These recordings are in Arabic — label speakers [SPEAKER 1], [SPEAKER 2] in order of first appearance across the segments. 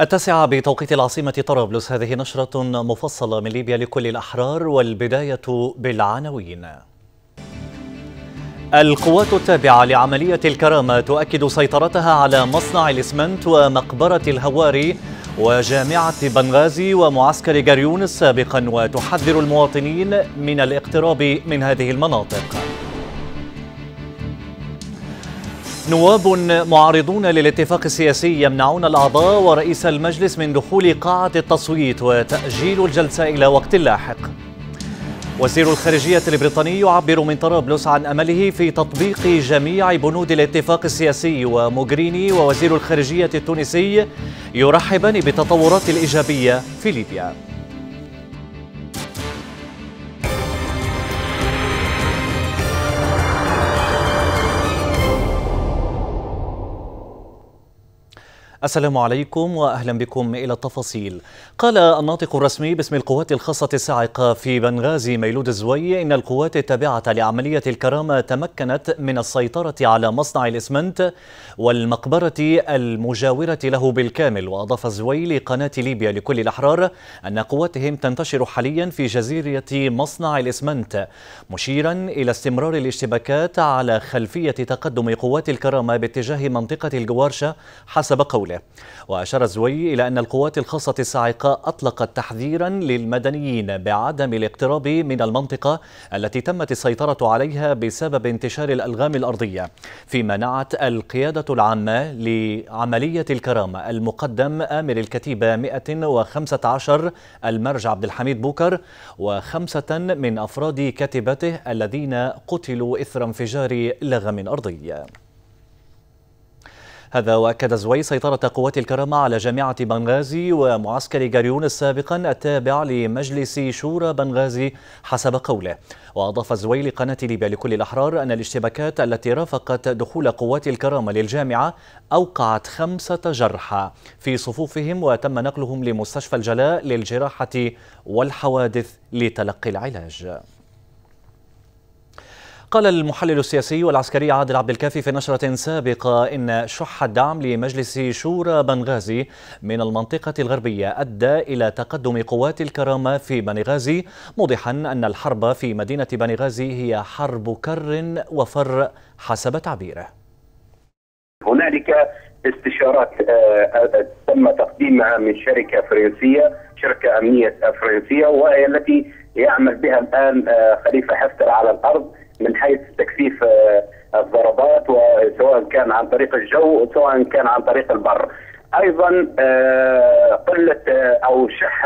[SPEAKER 1] التاسعة بتوقيت العاصمة طرابلس هذه نشرة مفصلة من ليبيا لكل الأحرار والبداية بالعناوين القوات التابعة لعملية الكرامة تؤكد سيطرتها على مصنع الإسمنت ومقبرة الهواري وجامعة بنغازي ومعسكر جاريون سابقا وتحذر المواطنين من الاقتراب من هذه المناطق نواب معارضون للاتفاق السياسي يمنعون الأعضاء ورئيس المجلس من دخول قاعة التصويت وتأجيل الجلسة إلى وقت لاحق وزير الخارجية البريطاني يعبر من طرابلس عن أمله في تطبيق جميع بنود الاتفاق السياسي وموغريني ووزير الخارجية التونسي يرحبان بالتطورات الإيجابية في ليبيا السلام عليكم واهلا بكم الى التفاصيل. قال الناطق الرسمي باسم القوات الخاصه الساعقة في بنغازي ميلود الزوي ان القوات التابعه لعمليه الكرامه تمكنت من السيطره على مصنع الاسمنت والمقبره المجاوره له بالكامل واضاف الزوي لقناه ليبيا لكل الاحرار ان قواتهم تنتشر حاليا في جزيره مصنع الاسمنت مشيرا الى استمرار الاشتباكات على خلفيه تقدم قوات الكرامه باتجاه منطقه الجوارشه حسب قوله الدولة وأشار الزوي إلى أن القوات الخاصة الصاعقة أطلقت تحذيرا للمدنيين بعدم الاقتراب من المنطقة التي تمت السيطرة عليها بسبب انتشار الألغام الأرضية فيما نعت القيادة العامة لعملية الكرامة المقدم آمر الكتيبة 115 المرجع عبد الحميد بوكر وخمسة من أفراد كتيبته الذين قتلوا إثر انفجار لغم أرضي هذا وأكد زوي سيطرة قوات الكرامة على جامعة بنغازي ومعسكر جاريون السابقا التابع لمجلس شورى بنغازي حسب قوله وأضاف زوي لقناة ليبيا لكل الأحرار أن الاشتباكات التي رافقت دخول قوات الكرامة للجامعة أوقعت خمسة جرحى في صفوفهم وتم نقلهم لمستشفى الجلاء للجراحة والحوادث لتلقي العلاج قال المحلل السياسي والعسكري عادل عبد الكافي في نشرة سابقة إن شح الدعم لمجلس شورى بنغازي من المنطقة الغربية أدى إلى تقدم قوات الكرامة في بنغازي موضحا أن الحرب في مدينة بنغازي هي حرب كر وفر حسب تعبيره هنالك استشارات آه، آه، تم تقديمها من شركة فرنسية شركة أمنية فرنسية وهي التي يعمل بها الآن آه، خليفة حفتر على الأرض من حيث تكثيف آه، الضربات سواء كان عن طريق الجو سواء كان عن طريق البر ايضا آه، قله آه، او شح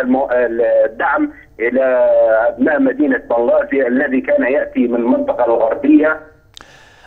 [SPEAKER 1] الدعم الى ابناء مدينه بنغازي الذي كان ياتي من المنطقه الغربيه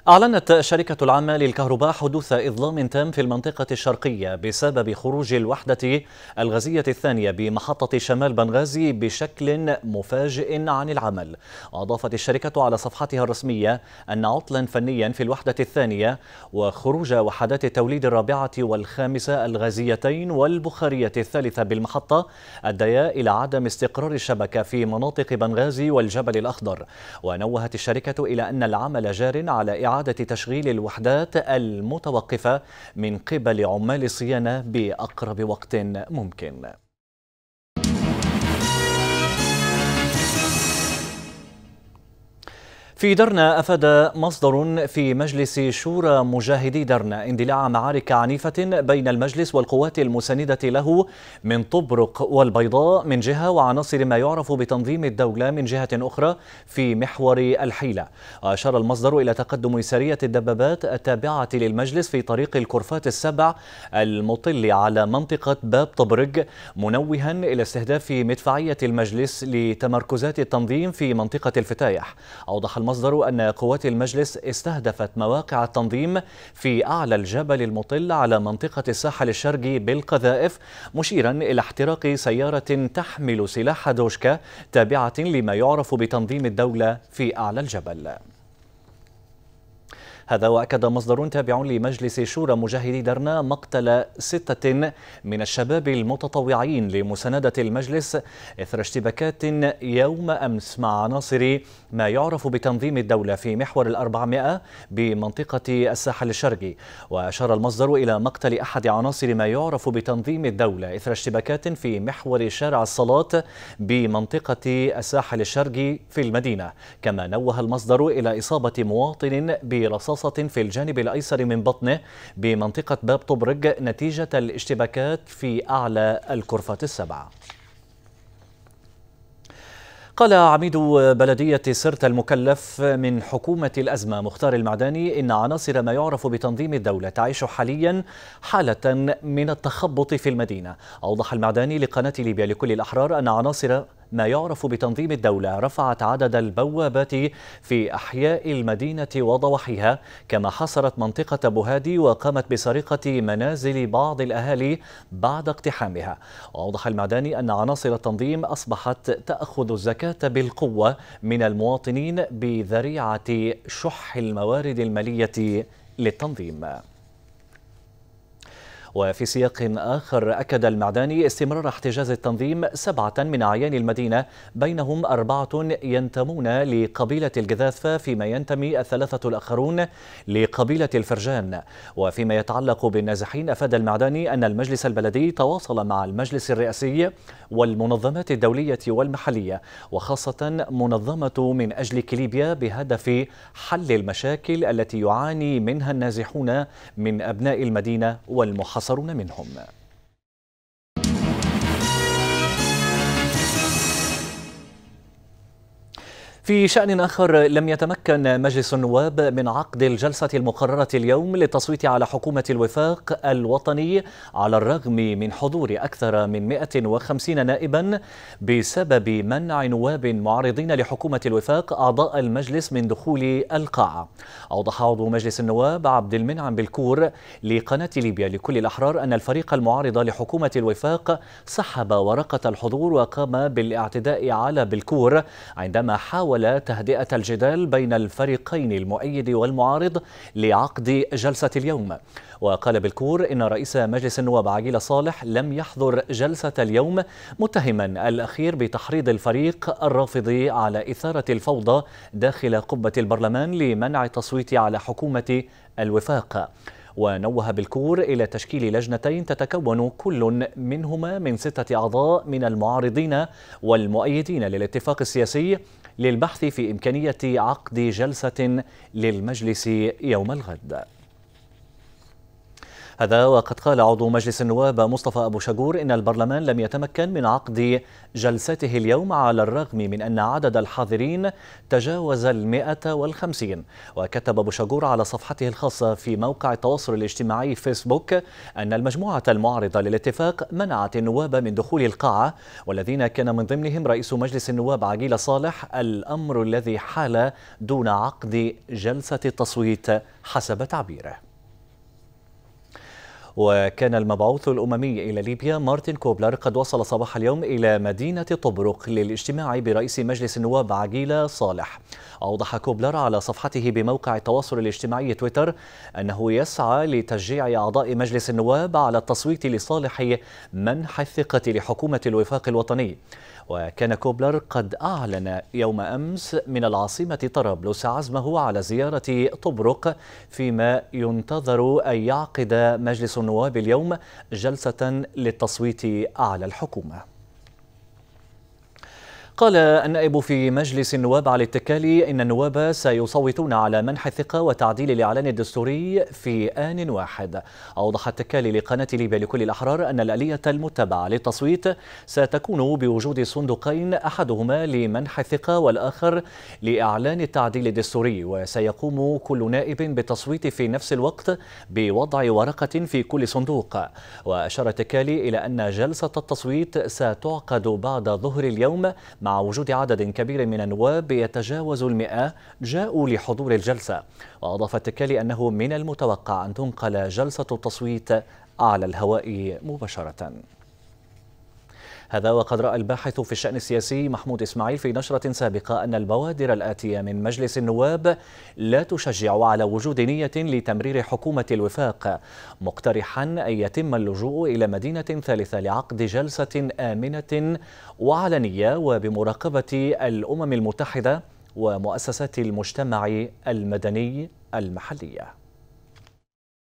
[SPEAKER 1] أعلنت شركة العامة للكهرباء حدوث إظلام تام في المنطقة الشرقية بسبب خروج الوحدة الغازية الثانية بمحطة شمال بنغازي بشكل مفاجئ عن العمل وأضافت الشركة على صفحتها الرسمية أن عطلا فنيا في الوحدة الثانية وخروج وحدات التوليد الرابعة والخامسة الغازيتين والبخارية الثالثة بالمحطة أديا إلى عدم استقرار الشبكة في مناطق بنغازي والجبل الأخضر ونوهت الشركة إلى أن العمل جار على إعادة إعادة تشغيل الوحدات المتوقفة من قبل عمال الصيانة بأقرب وقت ممكن في درنا أفاد مصدر في مجلس شورى مجاهدي درنا اندلاع معارك عنيفة بين المجلس والقوات المساندة له من طبرق والبيضاء من جهة وعناصر ما يعرف بتنظيم الدولة من جهة أخرى في محور الحيلة أشار المصدر إلى تقدم سرية الدبابات التابعة للمجلس في طريق الكرفات السبع المطل على منطقة باب طبرق منوها إلى استهداف مدفعية المجلس لتمركزات التنظيم في منطقة الفتايح أوضح المصدر المصدر أن قوات المجلس استهدفت مواقع التنظيم في أعلى الجبل المطل على منطقة الساحل الشرقي بالقذائف مشيرا إلى احتراق سيارة تحمل سلاح دوشكا تابعة لما يعرف بتنظيم الدولة في أعلى الجبل هذا وأكد مصدر تابع لمجلس شورى مجاهدي درنا مقتل ستة من الشباب المتطوعين لمساندة المجلس إثر اشتباكات يوم أمس مع عناصر ما يعرف بتنظيم الدولة في محور الأربعمائة بمنطقة الساحل الشرقي وأشار المصدر إلى مقتل أحد عناصر ما يعرف بتنظيم الدولة إثر اشتباكات في محور شارع الصلاة بمنطقة الساحل الشرقي في المدينة كما نوه المصدر إلى إصابة مواطن برصاص رصاصة في الجانب الأيسر من بطنه بمنطقة باب طبرق نتيجة الاشتباكات في أعلى الكرفة السبعة قال عميد بلدية سرت المكلف من حكومة الأزمة مختار المعداني إن عناصر ما يعرف بتنظيم الدولة تعيش حاليا حالة من التخبط في المدينة أوضح المعداني لقناة ليبيا لكل الأحرار أن عناصر ما يعرف بتنظيم الدولة رفعت عدد البوابات في أحياء المدينة وضواحيها كما حصرت منطقة بوهادي وقامت بسرقة منازل بعض الأهالي بعد اقتحامها وأوضح المعداني أن عناصر التنظيم أصبحت تأخذ الزكاة بالقوة من المواطنين بذريعة شح الموارد المالية للتنظيم وفي سياق آخر أكد المعداني استمرار احتجاز التنظيم سبعة من أعيان المدينة بينهم أربعة ينتمون لقبيلة الجذاثفة فيما ينتمي الثلاثة الآخرون لقبيلة الفرجان وفيما يتعلق بالنازحين أفاد المعداني أن المجلس البلدي تواصل مع المجلس الرئاسي والمنظمات الدولية والمحلية وخاصة منظمة من أجل كليبيا بهدف حل المشاكل التي يعاني منها النازحون من أبناء المدينة والمحصنين يتحاصرون منهم في شأن آخر لم يتمكن مجلس النواب من عقد الجلسة المقررة اليوم للتصويت على حكومة الوفاق الوطني على الرغم من حضور أكثر من 150 نائبا بسبب منع نواب معارضين لحكومة الوفاق أعضاء المجلس من دخول القاعة أوضح عضو مجلس النواب عبد المنعم بالكور لقناة ليبيا لكل الأحرار أن الفريق المعارض لحكومة الوفاق سحب ورقة الحضور وقام بالاعتداء على بالكور عندما حاول حاول تهدئة الجدال بين الفريقين المؤيد والمعارض لعقد جلسة اليوم وقال بالكور إن رئيس مجلس النواب عقيل صالح لم يحضر جلسة اليوم متهما الأخير بتحريض الفريق الرافضي على إثارة الفوضى داخل قبة البرلمان لمنع التصويت على حكومة الوفاق ونوه بالكور إلى تشكيل لجنتين تتكون كل منهما من ستة أعضاء من المعارضين والمؤيدين للاتفاق السياسي للبحث في إمكانية عقد جلسة للمجلس يوم الغد هذا وقد قال عضو مجلس النواب مصطفى أبو شجور إن البرلمان لم يتمكن من عقد جلسته اليوم على الرغم من أن عدد الحاضرين تجاوز المئة والخمسين وكتب أبو شجور على صفحته الخاصة في موقع التواصل الاجتماعي فيسبوك أن المجموعة المعارضة للاتفاق منعت النواب من دخول القاعة والذين كان من ضمنهم رئيس مجلس النواب عقيل صالح الأمر الذي حال دون عقد جلسة التصويت حسب تعبيره وكان المبعوث الأممي إلى ليبيا مارتن كوبلر قد وصل صباح اليوم إلى مدينة طبرق للاجتماع برئيس مجلس النواب عقيلة صالح أوضح كوبلر على صفحته بموقع التواصل الاجتماعي تويتر أنه يسعى لتشجيع أعضاء مجلس النواب على التصويت لصالح منح الثقة لحكومة الوفاق الوطني وكان كوبلر قد أعلن يوم أمس من العاصمة طرابلس عزمه على زيارة طبرق فيما ينتظر أن يعقد مجلس النواب اليوم جلسة للتصويت على الحكومة قال النائب في مجلس النواب علي التكالي إن النواب سيصوتون على منح الثقة وتعديل الإعلان الدستوري في آن واحد أوضح التكالي لقناة ليبيا لكل الأحرار أن الآلية المتبعة للتصويت ستكون بوجود صندوقين أحدهما لمنح الثقة والآخر لإعلان التعديل الدستوري وسيقوم كل نائب بالتصويت في نفس الوقت بوضع ورقة في كل صندوق وأشار التكالي إلى أن جلسة التصويت ستعقد بعد ظهر اليوم مع وجود عدد كبير من النواب يتجاوز المئة جاءوا لحضور الجلسة وأضاف التكالي أنه من المتوقع أن تنقل جلسة التصويت على الهواء مباشرة هذا وقد رأى الباحث في الشأن السياسي محمود إسماعيل في نشرة سابقة أن البوادر الآتية من مجلس النواب لا تشجع على وجود نية لتمرير حكومة الوفاق مقترحا أن يتم اللجوء إلى مدينة ثالثة لعقد جلسة آمنة وعلنية وبمراقبة الأمم المتحدة ومؤسسات المجتمع المدني المحليه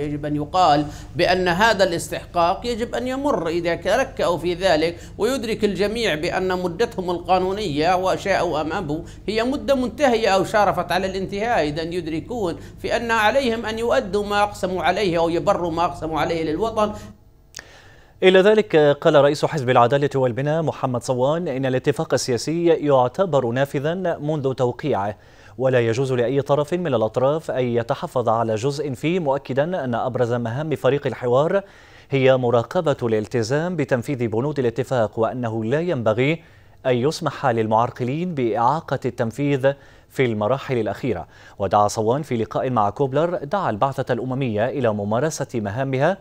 [SPEAKER 1] يجب أن يقال بأن هذا الاستحقاق يجب أن يمر إذا تلكأوا في ذلك ويدرك الجميع بأن مدتهم القانونية وشاءوا أم هي مدة منتهية أو شارفت على الانتهاء إذا يدركون في أن عليهم أن يؤدوا ما أقسموا عليه أو يبروا ما أقسموا عليه للوطن إلى ذلك قال رئيس حزب العدالة والبناء محمد صوان إن الاتفاق السياسي يعتبر نافذا منذ توقيعه ولا يجوز لأي طرف من الأطراف أن يتحفظ على جزء فيه مؤكدا أن أبرز مهام فريق الحوار هي مراقبة الالتزام بتنفيذ بنود الاتفاق وأنه لا ينبغي أن يسمح للمعرقلين بإعاقة التنفيذ في المراحل الأخيرة ودعا صوان في لقاء مع كوبلر دعا البعثة الأممية إلى ممارسة مهامها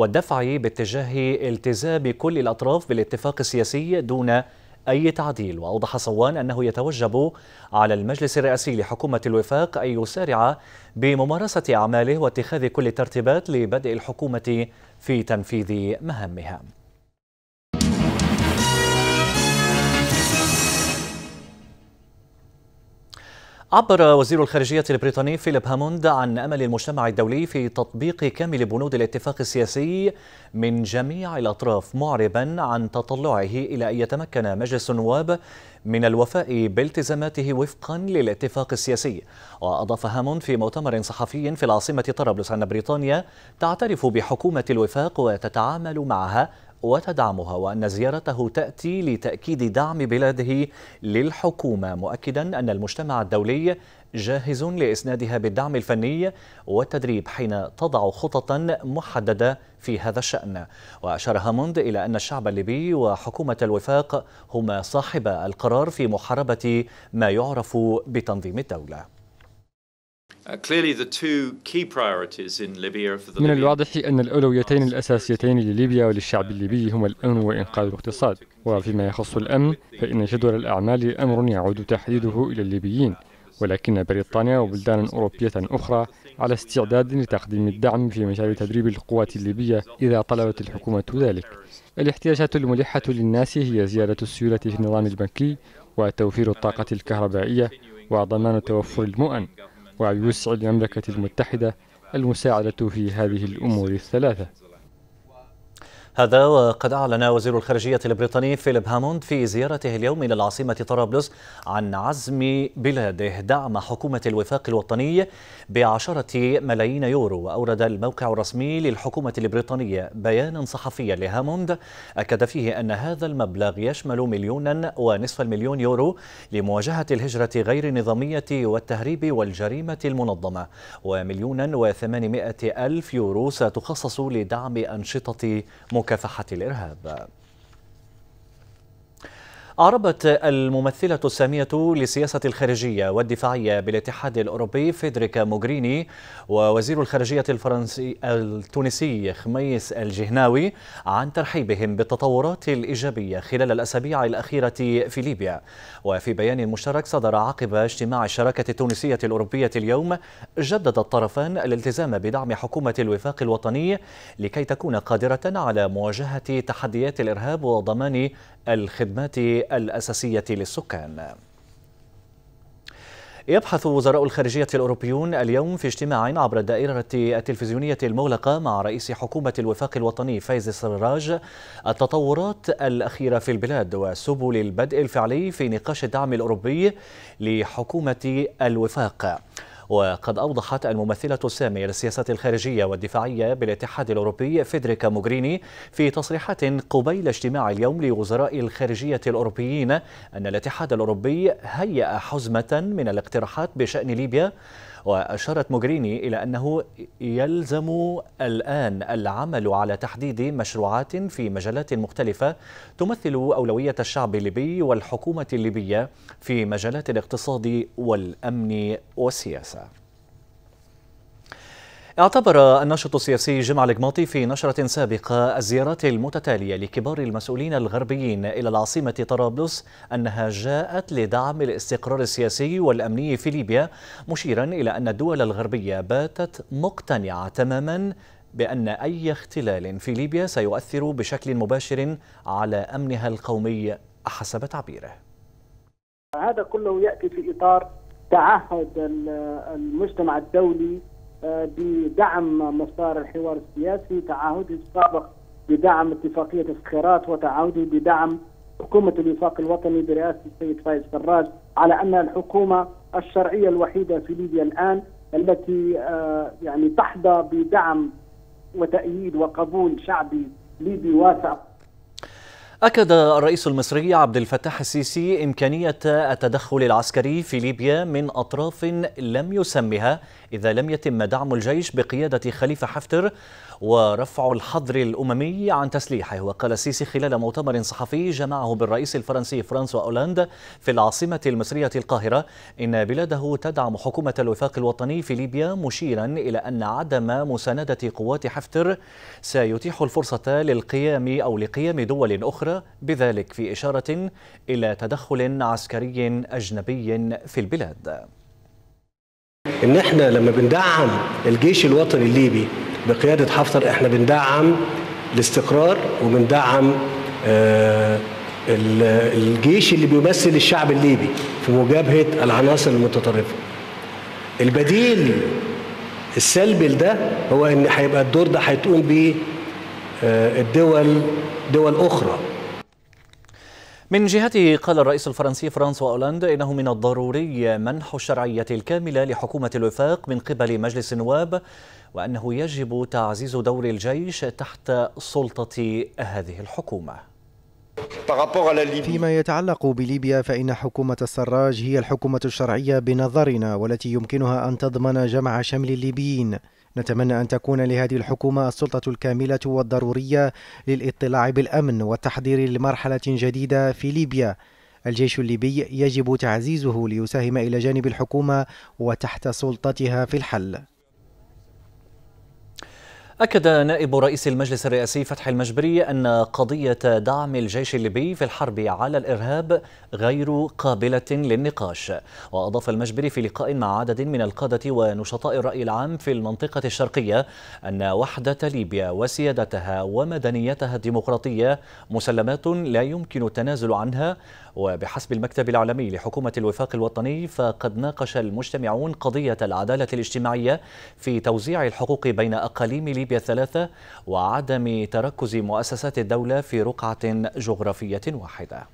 [SPEAKER 1] والدفع باتجاه التزام كل الأطراف بالاتفاق السياسي دون أي تعديل وأوضح صوان أنه يتوجب على المجلس الرئاسي لحكومة الوفاق أن يسارع بممارسة أعماله واتخاذ كل الترتيبات لبدء الحكومة في تنفيذ مهامها عبر وزير الخارجية البريطاني فيليب هاموند عن أمل المجتمع الدولي في تطبيق كامل بنود الاتفاق السياسي من جميع الأطراف معربا عن تطلعه إلى أن يتمكن مجلس النواب من الوفاء بالتزاماته وفقا للاتفاق السياسي وأضاف هاموند في مؤتمر صحفي في العاصمة طرابلس أن بريطانيا تعترف بحكومة الوفاق وتتعامل معها وتدعمها وأن زيارته تأتي لتأكيد دعم بلاده للحكومة مؤكدا أن المجتمع الدولي جاهز لإسنادها بالدعم الفني والتدريب حين تضع خططا محددة في هذا الشأن وأشار هاموند إلى أن الشعب الليبي وحكومة الوفاق هما صاحب القرار في محاربة ما يعرف بتنظيم الدولة Uh, من الواضح أن الأولويتين الأساسيتين لليبيا وللشعب الليبي هما الأمن وإنقاذ الاقتصاد وفيما يخص الأمن فإن جدول الأعمال أمر يعود تحديده إلى الليبيين ولكن بريطانيا وبلدان أوروبية أخرى على استعداد لتقديم الدعم في مجال تدريب القوات الليبية إذا طلبت الحكومة ذلك الاحتياجات الملحة للناس هي زيادة السيولة في النظام البنكي وتوفير الطاقة الكهربائية وضمان توفر المؤن وسع المملكة المتحدة المساعدة في هذه الأمور الثلاثة هذا وقد أعلن وزير الخارجية البريطاني فيليب هاموند في زيارته اليوم إلى العاصمة طرابلس عن عزم بلاده دعم حكومة الوفاق الوطني بعشرة ملايين يورو وأورد الموقع الرسمي للحكومة البريطانية بيانا صحفيا لهاموند أكد فيه أن هذا المبلغ يشمل مليونا ونصف المليون يورو لمواجهة الهجرة غير النظامية والتهريب والجريمة المنظمة ومليونا وثمانمائة ألف يورو ستخصص لدعم أنشطة مكافحة الإرهاب أعربت الممثلة السامية لسياسة الخارجية والدفاعية بالاتحاد الأوروبي فيدريكا موغريني ووزير الخارجية الفرنسي التونسي خميس الجهناوي عن ترحيبهم بالتطورات الإيجابية خلال الأسابيع الأخيرة في ليبيا وفي بيان مشترك صدر عقب اجتماع الشراكة التونسية الأوروبية اليوم جدد الطرفان الالتزام بدعم حكومة الوفاق الوطني لكي تكون قادرة على مواجهة تحديات الإرهاب وضمان الخدمات الأساسية للسكان يبحث وزراء الخارجية الأوروبيون اليوم في اجتماع عبر الدائرة التلفزيونية المغلقة مع رئيس حكومة الوفاق الوطني فايز السراج التطورات الأخيرة في البلاد وسبل البدء الفعلي في نقاش الدعم الأوروبي لحكومة الوفاق وقد أوضحت الممثلة السامية للسياسة الخارجية والدفاعية بالاتحاد الأوروبي فيدريكا موغريني في تصريحات قبيل اجتماع اليوم لوزراء الخارجية الأوروبيين أن الاتحاد الأوروبي هيأ حزمة من الاقتراحات بشأن ليبيا وأشارت موغريني إلى أنه يلزم الآن العمل على تحديد مشروعات في مجالات مختلفة تمثل أولوية الشعب الليبي والحكومة الليبية في مجالات الاقتصاد والأمن والسياسة اعتبر الناشط السياسي جمع القماطي في نشرة سابقة الزيارات المتتالية لكبار المسؤولين الغربيين إلى العاصمة طرابلس أنها جاءت لدعم الاستقرار السياسي والأمني في ليبيا مشيرا إلى أن الدول الغربية باتت مقتنعة تماما بأن أي اختلال في ليبيا سيؤثر بشكل مباشر على أمنها القومي حسب تعبيره هذا كله يأتي في إطار تعهد المجتمع الدولي بدعم مسار الحوار السياسي تعهده السابق بدعم اتفاقية الخيرات وتعهده بدعم حكومة الوفاق الوطني برئاسة السيد فايز فراج على أنها الحكومة الشرعية الوحيدة في ليبيا الآن التي آه، يعني تحظى بدعم وتأييد وقبول شعبي ليبي واسع أكد الرئيس المصري عبد الفتاح السيسي إمكانية التدخل العسكري في ليبيا من أطراف لم يسمها إذا لم يتم دعم الجيش بقيادة خليفة حفتر ورفع الحظر الأممي عن تسليحه وقال السيسي خلال مؤتمر صحفي جمعه بالرئيس الفرنسي فرانسوا أولاند في العاصمة المصرية القاهرة إن بلاده تدعم حكومة الوفاق الوطني في ليبيا مشيرا إلى أن عدم مساندة قوات حفتر سيتيح الفرصة للقيام أو لقيام دول أخرى بذلك في إشارة إلى تدخل عسكري أجنبي في البلاد ان احنا لما بندعم الجيش الوطني الليبي بقياده حفتر احنا بندعم الاستقرار وبندعم آه، الجيش اللي بيمثل الشعب الليبي في مجابهه العناصر المتطرفه. البديل السلبي لده هو ان هيبقى الدور ده هتقوم بيه آه، الدول دول اخرى من جهته قال الرئيس الفرنسي فرانسوا أولاند إنه من الضروري منح الشرعية الكاملة لحكومة الوفاق من قبل مجلس النواب وأنه يجب تعزيز دور الجيش تحت سلطة هذه الحكومة فيما يتعلق بليبيا فإن حكومة السراج هي الحكومة الشرعية بنظرنا والتي يمكنها أن تضمن جمع شمل الليبيين نتمنى أن تكون لهذه الحكومة السلطة الكاملة والضرورية للاطلاع بالأمن والتحضير لمرحلة جديدة في ليبيا الجيش الليبي يجب تعزيزه ليساهم إلى جانب الحكومة وتحت سلطتها في الحل أكد نائب رئيس المجلس الرئاسي فتحي المجبري أن قضية دعم الجيش الليبي في الحرب على الإرهاب غير قابلة للنقاش وأضاف المجبري في لقاء مع عدد من القادة ونشطاء الرأي العام في المنطقة الشرقية أن وحدة ليبيا وسيادتها ومدنيتها الديمقراطية مسلمات لا يمكن التنازل عنها وبحسب المكتب العالمي لحكومة الوفاق الوطني فقد ناقش المجتمعون قضية العدالة الاجتماعية في توزيع الحقوق بين أقاليم ليبيا ليبيا الثلاثة وعدم تركز مؤسسات الدولة في رقعة جغرافية واحدة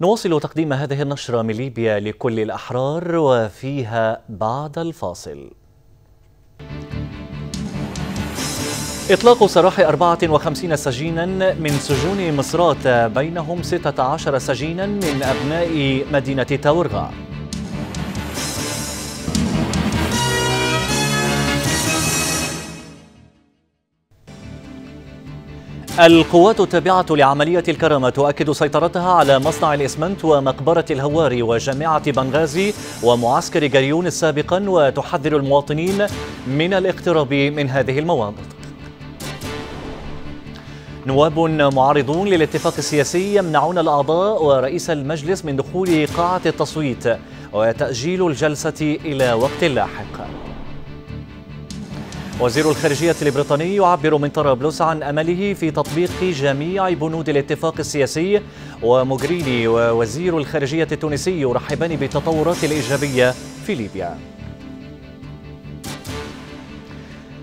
[SPEAKER 1] نواصل تقديم هذه النشرة من ليبيا لكل الأحرار وفيها بعد الفاصل إطلاق سراح 54 سجينا من سجون مصرات بينهم 16 سجينا من أبناء مدينة تاورغا القوات التابعة لعملية الكرامة تؤكد سيطرتها على مصنع الإسمنت ومقبرة الهواري وجامعة بنغازي ومعسكر جريون سابقا وتحذر المواطنين من الاقتراب من هذه المواقف نواب معارضون للاتفاق السياسي يمنعون الأعضاء ورئيس المجلس من دخول قاعة التصويت وتأجيل الجلسة إلى وقت لاحق وزير الخارجية البريطاني يعبر من طرابلس عن أمله في تطبيق جميع بنود الاتفاق السياسي ومجريني ووزير الخارجية التونسي يرحبان بالتطورات الإيجابية في ليبيا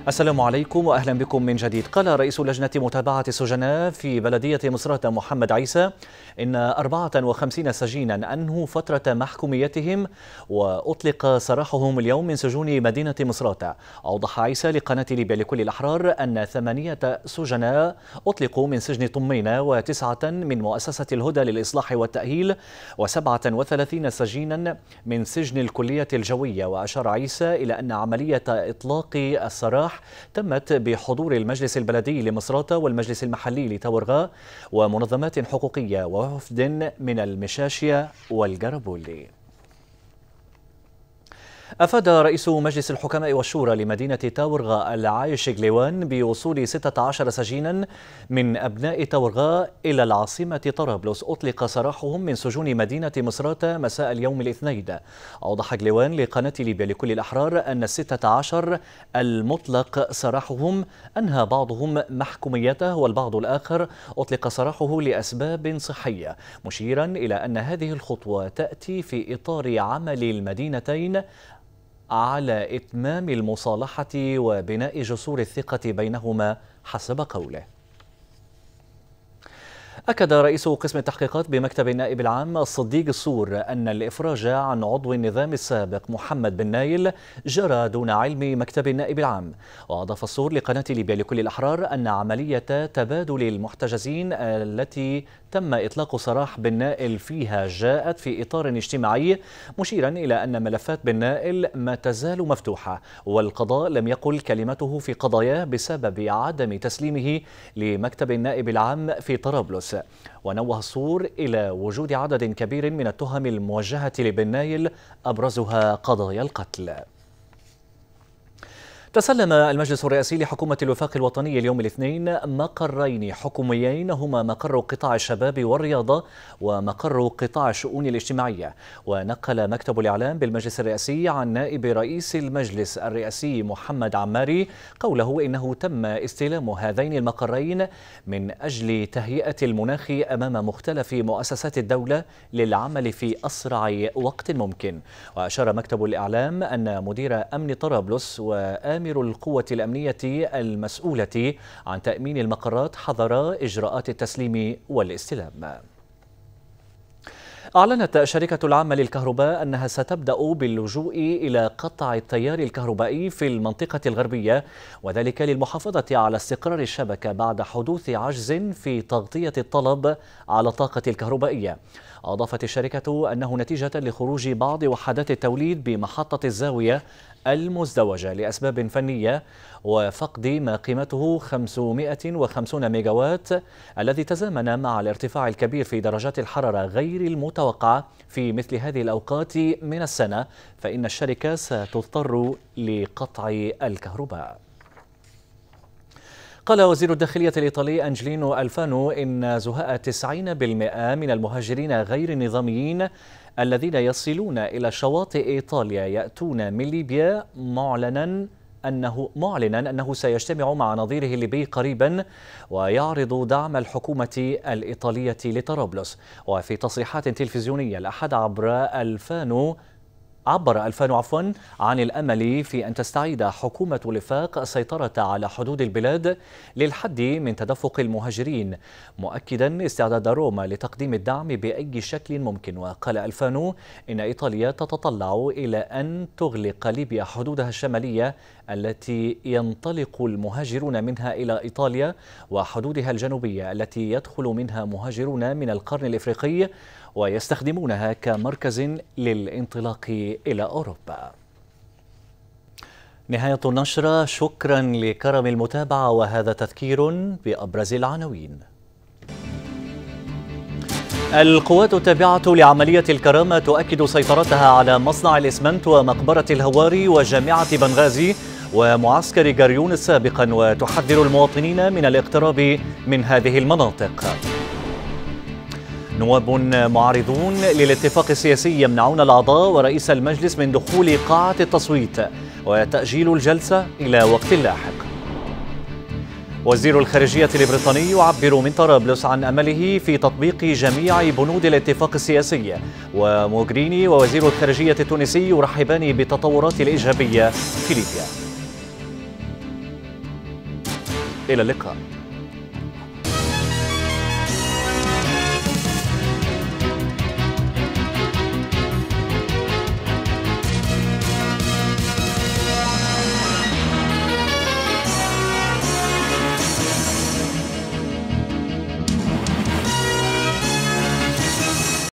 [SPEAKER 1] السلام عليكم واهلا بكم من جديد قال رئيس لجنه متابعه السجناء في بلديه مصرة محمد عيسى ان 54 سجينا انهوا فتره محكوميتهم واطلق سراحهم اليوم من سجون مدينه مصراته اوضح عيسى لقناه ليبيا لكل الاحرار ان ثمانيه سجناء اطلقوا من سجن طمينه وتسعه من مؤسسه الهدى للاصلاح والتاهيل و37 سجينا من سجن الكليه الجويه واشار عيسى الى ان عمليه اطلاق السراح الصباح تمت بحضور المجلس البلدي لمصراتة والمجلس المحلي لتورغا ومنظمات حقوقية ووفد من المشاشية والجربولي أفاد رئيس مجلس الحكماء والشورى لمدينة تاورغا العايش غليوان بوصول 16 سجينا من أبناء تاورغا إلى العاصمة طرابلس أطلق سراحهم من سجون مدينة مصراتة مساء اليوم الاثنين أوضح غليوان لقناة ليبيا لكل الأحرار أن 16 المطلق سراحهم أنهى بعضهم محكوميته والبعض الآخر أطلق سراحه لأسباب صحية مشيرا إلى أن هذه الخطوة تأتي في إطار عمل المدينتين على إتمام المصالحة وبناء جسور الثقة بينهما حسب قوله أكد رئيس قسم التحقيقات بمكتب النائب العام الصديق السور أن الإفراج عن عضو النظام السابق محمد بن نايل جرى دون علم مكتب النائب العام وأضاف السور لقناة ليبيا لكل الأحرار أن عملية تبادل المحتجزين التي تم إطلاق سراح بن نائل فيها جاءت في إطار اجتماعي مشيرا إلى أن ملفات بن نائل ما تزال مفتوحة والقضاء لم يقل كلمته في قضاياه بسبب عدم تسليمه لمكتب النائب العام في طرابلس ونوه السور إلى وجود عدد كبير من التهم الموجهة لبن نايل أبرزها قضايا القتل تسلم المجلس الرئاسي لحكومة الوفاق الوطني اليوم الاثنين مقرين حكوميين هما مقر قطاع الشباب والرياضة ومقر قطاع الشؤون الاجتماعية ونقل مكتب الإعلام بالمجلس الرئاسي عن نائب رئيس المجلس الرئاسي محمد عماري قوله إنه تم استلام هذين المقرين من أجل تهيئة المناخ أمام مختلف مؤسسات الدولة للعمل في أسرع وقت ممكن وأشار مكتب الإعلام أن مدير أمن طرابلس وآمن مؤتمر القوة الأمنية المسؤولة عن تأمين المقرات حظر إجراءات التسليم والاستلام أعلنت شركة العامة للكهرباء أنها ستبدأ باللجوء إلى قطع التيار الكهربائي في المنطقة الغربية وذلك للمحافظة على استقرار الشبكة بعد حدوث عجز في تغطية الطلب على الطاقة الكهربائية أضافت الشركة أنه نتيجة لخروج بعض وحدات التوليد بمحطة الزاوية المزدوجة لأسباب فنية وفقد ما قيمته 550 ميجاوات الذي تزامن مع الارتفاع الكبير في درجات الحرارة غير المتوقعة في مثل هذه الأوقات من السنة فإن الشركة ستضطر لقطع الكهرباء قال وزير الداخلية الإيطالي أنجلينو ألفانو إن زهاء 90% من المهاجرين غير النظاميين الذين يصلون إلى شواطئ إيطاليا يأتون من ليبيا معلنا أنه معلنا أنه سيجتمع مع نظيره الليبي قريبا ويعرض دعم الحكومة الإيطالية لطرابلس وفي تصريحات تلفزيونية الأحد عبر ألفانو عبر ألفان عفوا عن الأمل في أن تستعيد حكومة الوفاق السيطرة على حدود البلاد للحد من تدفق المهاجرين مؤكدا استعداد روما لتقديم الدعم بأي شكل ممكن وقال ألفان إن إيطاليا تتطلع إلى أن تغلق ليبيا حدودها الشمالية التي ينطلق المهاجرون منها إلى إيطاليا وحدودها الجنوبية التي يدخل منها مهاجرون من القرن الإفريقي ويستخدمونها كمركز للانطلاق إلى أوروبا نهاية النشرة شكرا لكرم المتابعة وهذا تذكير بأبرز العناوين القوات التابعة لعملية الكرامة تؤكد سيطرتها على مصنع الإسمنت ومقبرة الهواري وجامعة بنغازي ومعسكر جريون سابقا وتحذر المواطنين من الاقتراب من هذه المناطق نواب معارضون للاتفاق السياسي يمنعون الأعضاء ورئيس المجلس من دخول قاعة التصويت وتأجيل الجلسة إلى وقت لاحق وزير الخارجية البريطاني يعبر من طرابلس عن أمله في تطبيق جميع بنود الاتفاق السياسي وموغريني ووزير الخارجية التونسي يرحبان بالتطورات الإيجابية في ليبيا إلى اللقاء